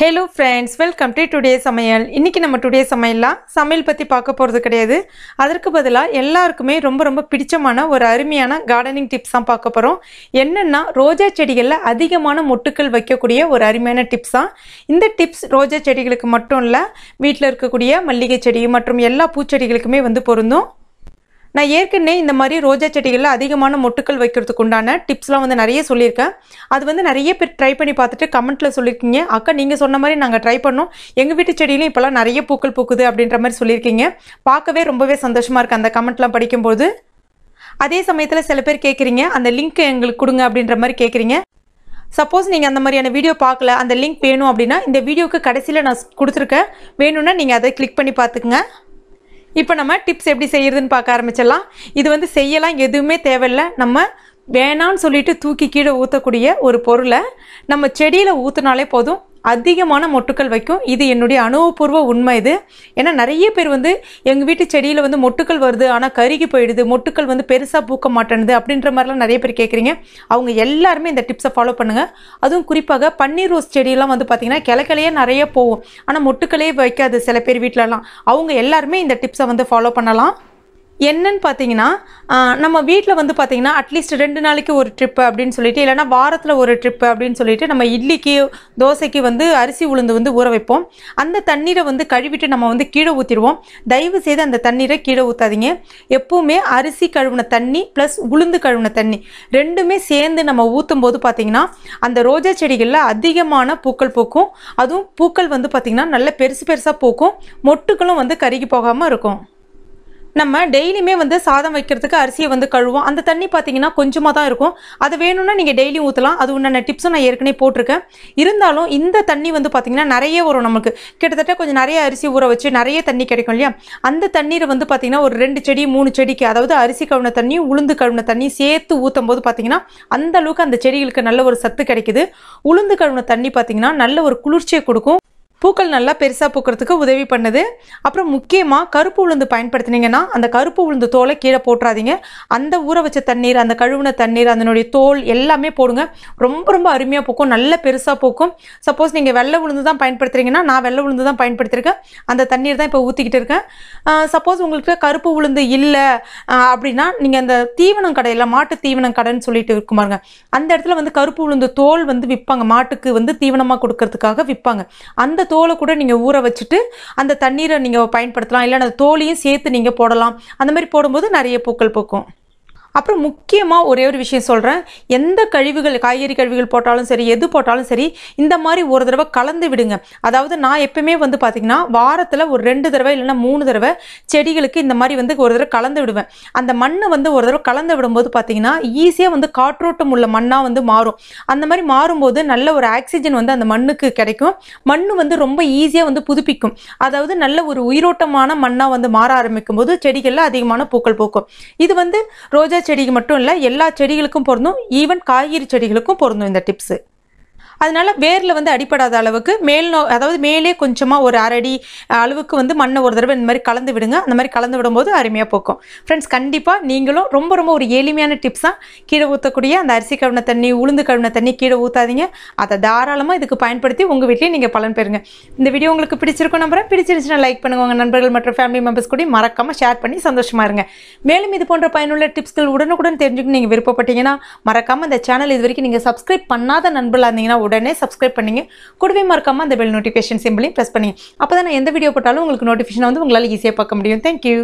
hello friends welcome to today சமையல் இன்றைக்கி நம்ம டுடே சமையல்லாம் சமையல் பற்றி பார்க்க போகிறது கிடையாது அதற்கு பதிலாக எல்லாருக்குமே ரொம்ப ரொம்ப பிடிச்சமான ஒரு அருமையான கார்டனிங் டிப்ஸ் தான் பார்க்க போகிறோம் என்னென்னா ரோஜா செடிகளில் அதிகமான மொட்டுக்கள் வைக்கக்கூடிய ஒரு அருமையான டிப்ஸ் தான் இந்த டிப்ஸ் ரோஜா செடிகளுக்கு மட்டும் இல்லை வீட்டில் இருக்கக்கூடிய மல்லிகை செடி மற்றும் எல்லா பூச்செடிகளுக்குமே வந்து பொருந்தும் நான் ஏற்கனவே இந்த மாதிரி ரோஜா செடிகளில் அதிகமான மொட்டுக்கள் வைக்கிறதுக்கு உண்டான டிப்ஸ்லாம் வந்து நிறைய சொல்லியிருக்கேன் அது வந்து நிறைய பேர் ட்ரை பண்ணி பார்த்துட்டு கமெண்ட்டில் சொல்லியிருக்கீங்க அக்கா நீங்கள் சொன்ன மாதிரி நாங்கள் ட்ரை பண்ணோம் எங்கள் வீட்டு செடியிலும் இப்போல்லாம் நிறைய பூக்கள் பூக்குது அப்படின்ற மாதிரி சொல்லியிருக்கீங்க பார்க்கவே ரொம்பவே சந்தோஷமாக இருக்குது அந்த கமெண்ட்லாம் படிக்கும்போது அதே சமயத்தில் சில பேர் கேட்குறீங்க அந்த லிங்க் எங்களுக்கு கொடுங்க அப்படின்ற மாதிரி கேட்குறீங்க சப்போஸ் நீங்கள் அந்த மாதிரியான வீடியோ பார்க்கல அந்த லிங்க் வேணும் அப்படின்னா இந்த வீடியோவுக்கு கடைசியில் நான் கொடுத்துருக்கேன் வேணும்னா நீங்கள் அதை கிளிக் பண்ணி பார்த்துக்குங்க இப்போ நம்ம டிப்ஸ் எப்படி செய்கிறதுன்னு பார்க்க ஆரம்பிச்சிடலாம் இது வந்து செய்யலாம் எதுவுமே தேவையில்லை நம்ம வேணான்னு சொல்லிட்டு தூக்கி கீழே ஊற்றக்கூடிய ஒரு பொருளை நம்ம செடியில் ஊற்றினாலே போதும் அதிகமான மொட்டுக்கள் வைக்கும் இது என்னுடைய அனுபவபூர்வ உண்மை இது ஏன்னா நிறைய பேர் வந்து எங்கள் வீட்டு செடியில் வந்து மொட்டுக்கள் வருது ஆனால் கருகி போயிடுது மொட்டுக்கள் வந்து பெருசாக பூக்க மாட்டேனுது அப்படின்ற மாதிரிலாம் நிறைய பேர் கேட்குறீங்க அவங்க எல்லாருமே இந்த டிப்ஸை ஃபாலோ பண்ணுங்கள் அதுவும் குறிப்பாக பன்னீர் ரோஸ் செடியெல்லாம் வந்து பார்த்திங்கன்னா கிழக்கிலேயே நிறைய போகும் ஆனால் மொட்டுக்களே வைக்காது சில பேர் வீட்டிலலாம் அவங்க எல்லாருமே இந்த டிப்ஸை வந்து ஃபாலோ பண்ணலாம் என்னன்னு பார்த்தீங்கன்னா நம்ம வீட்டில் வந்து பார்த்தீங்கன்னா அட்லீஸ்ட் ரெண்டு நாளைக்கு ஒரு ட்ரிப்பு அப்படின்னு சொல்லிட்டு இல்லைனா வாரத்தில் ஒரு ட்ரிப்பு அப்படின்னு சொல்லிட்டு நம்ம இட்லிக்கு தோசைக்கு வந்து அரிசி உளுந்து வந்து ஊற வைப்போம் அந்த தண்ணீரை வந்து கழுவிட்டு நம்ம வந்து கீழே ஊற்றிடுவோம் தயவு செய்து அந்த தண்ணீரை கீழே ஊற்றாதீங்க எப்போவுமே அரிசி கழுவின தண்ணி ப்ளஸ் உளுந்து கழுவின தண்ணி ரெண்டுமே சேர்ந்து நம்ம ஊற்றும் போது பார்த்திங்கன்னா அந்த ரோஜா செடிகளில் அதிகமான பூக்கள் பூக்கும் அதுவும் பூக்கள் வந்து பார்த்திங்கன்னா நல்ல பெருசு பெருசாக பூக்கும் மொட்டுகளும் வந்து கருகி போகாமல் இருக்கும் நம்ம டெய்லியுமே வந்து சாதம் வைக்கிறதுக்கு அரிசியை வந்து கழுவோம் அந்த தண்ணி பார்த்தீங்கன்னா கொஞ்சமாக தான் இருக்கும் அது வேணும்னா நீங்கள் டெய்லியும் ஊற்றலாம் அது உண்டான டிப்ஸும் நான் ஏற்கனவே போட்டிருக்கேன் இருந்தாலும் இந்த தண்ணி வந்து பார்த்திங்கன்னா நிறைய வரும் நமக்கு கிட்டத்தட்ட கொஞ்சம் நிறைய அரிசி ஊற வச்சு நிறைய தண்ணி கிடைக்கும் இல்லையா அந்த தண்ணீரை வந்து பார்த்திங்கன்னா ஒரு ரெண்டு செடி மூணு செடிக்கு அதாவது அரிசி கழுவின தண்ணி உளுந்து கழுவின தண்ணி சேர்த்து ஊற்றும் போது அந்த அளவுக்கு அந்த செடிகளுக்கு நல்ல ஒரு சத்து கிடைக்குது உளுந்து கழுவின தண்ணி பார்த்தீங்கன்னா நல்ல ஒரு குளிர்ச்சியை கொடுக்கும் பூக்கள் நல்லா பெருசாக பூக்கிறதுக்கு உதவி பண்ணுது அப்புறம் முக்கியமாக கருப்பு உளுந்து பயன்படுத்தினீங்கன்னா அந்த கருப்பு உளுந்து தோலை கீழே போட்டுறாதீங்க அந்த ஊற வச்ச தண்ணீர் அந்த கழுவின தண்ணீர் அதனுடைய தோல் எல்லாமே போடுங்க ரொம்ப ரொம்ப அருமையாக பூக்கும் நல்ல பெருசாக பூக்கும் சப்போஸ் நீங்கள் வெள்ளை உளுந்து தான் பயன்படுத்துகிறீங்கன்னா நான் வெள்ளை உளுந்து தான் பயன்படுத்தியிருக்கேன் அந்த தண்ணீர் தான் இப்போ ஊற்றிக்கிட்டு இருக்கேன் சப்போஸ் உங்களுக்கு கருப்பு உளுந்து இல்லை அப்படின்னா நீங்கள் அந்த தீவனம் கடையில் மாட்டு தீவனம் கடைன்னு சொல்லிட்டு இருக்கும் பாருங்க அந்த இடத்துல வந்து கருப்பு உளுந்து தோல் வந்து விற்பாங்க மாட்டுக்கு வந்து தீவனமாக கொடுக்கறதுக்காக விற்பாங்க அந்த தோல் தோலை கூட நீங்கள் ஊற வச்சுட்டு அந்த தண்ணீரை நீங்கள் பயன்படுத்தலாம் இல்லைன்னா அந்த தோலையும் சேர்த்து நீங்கள் போடலாம் அந்த மாதிரி போடும்போது நிறைய பூக்கள் பூக்கும் அப்புறம் முக்கியமாக ஒரே ஒரு விஷயம் சொல்கிறேன் எந்த கழிவுகள் காய்கறி கழிவுகள் போட்டாலும் சரி எது போட்டாலும் சரி இந்த மாதிரி ஒரு தடவை கலந்து விடுங்க அதாவது நான் எப்பவுமே வந்து பார்த்திங்கன்னா வாரத்தில் ஒரு ரெண்டு தடவை இல்லைன்னா மூணு தடவை செடிகளுக்கு இந்த மாதிரி வந்து ஒரு தடவை கலந்து விடுவேன் அந்த மண்ணை வந்து ஒரு தடவை கலந்து விடும்போது பார்த்திங்கன்னா ஈஸியாக வந்து காற்றோட்டம் உள்ள மண்ணாக வந்து மாறும் அந்த மாதிரி மாறும்போது நல்ல ஒரு ஆக்சிஜன் வந்து அந்த மண்ணுக்கு கிடைக்கும் மண் வந்து ரொம்ப ஈஸியாக வந்து புதுப்பிக்கும் அதாவது நல்ல ஒரு உயிரோட்டமான மண்ணாக வந்து மாற ஆரம்பிக்கும் போது செடிகளில் அதிகமான பூக்கள் பூக்கும் இது வந்து ரோஜா செடிக்கு மட்டும் இல்லை எல்லா செடிகளுக்கும் பொருந்தும் ஈவன் காய்கறி செடிகளுக்கும் பொருந்தும் இந்த டிப்ஸு அதனால் வேரில் வந்து அடிப்படாத அளவுக்கு மேல் நோ அதாவது மேலே கொஞ்சமாக ஒரு அரடி அளவுக்கு வந்து மண்ணை ஒரு தடவை இந்த மாதிரி கலந்து விடுங்க அந்த மாதிரி கலந்து விடும்போது அருமையாக போக்கும் ஃப்ரெண்ட்ஸ் கண்டிப்பாக நீங்களும் ரொம்ப ரொம்ப ஒரு எளிமையான டிப்ஸாக கீழே ஊற்றக்கூடிய அந்த அரிசி கழுவின தண்ணி உளுந்து கழுவின தண்ணி கீழே ஊற்றாதீங்க அதை தாராளமாக இதுக்கு பயன்படுத்தி உங்கள் வீட்லேயே நீங்கள் பலன் பெறுங்க இந்த வீடியோ உங்களுக்கு பிடிச்சிருக்கோம் நம்புறேன் பிடிச்சிருந்துச்சுன்னா லைக் பண்ணுங்க உங்கள் நண்பர்கள் மற்றும் ஃபேமிலி மெம்பர்ஸ் கூட மறக்காமல் ஷேர் பண்ணி சந்தோஷமாக இருங்க மேலும் இது போன்ற பயனுள்ள டிப்ஸ்கள் உடனுக்குடன் தெரிஞ்சுக்கணும் நீங்கள் விருப்பப்பட்டீங்கன்னா மறக்காமல் இந்த சேனல் இது வரைக்கும் நீங்கள் சப்ஸ்கிரைப் பண்ணாத நண்பர்களாக இருந்தீங்கன்னா உடனே சப்ஸ்கிரைப் பண்ணிங்க கூடவே மறக்காமல் அந்த பெல் நோட்டிஃபிகேஷன் சிம்பிளையும் ப்ரெஸ் பண்ணி அப்போ தான் நான் எந்த வீடியோ போட்டாலும் உங்களுக்கு நோட்டிஃபிகேஷன் வந்து உங்களால் ஈஸியாக பார்க்க முடியும் தேங்க்யூ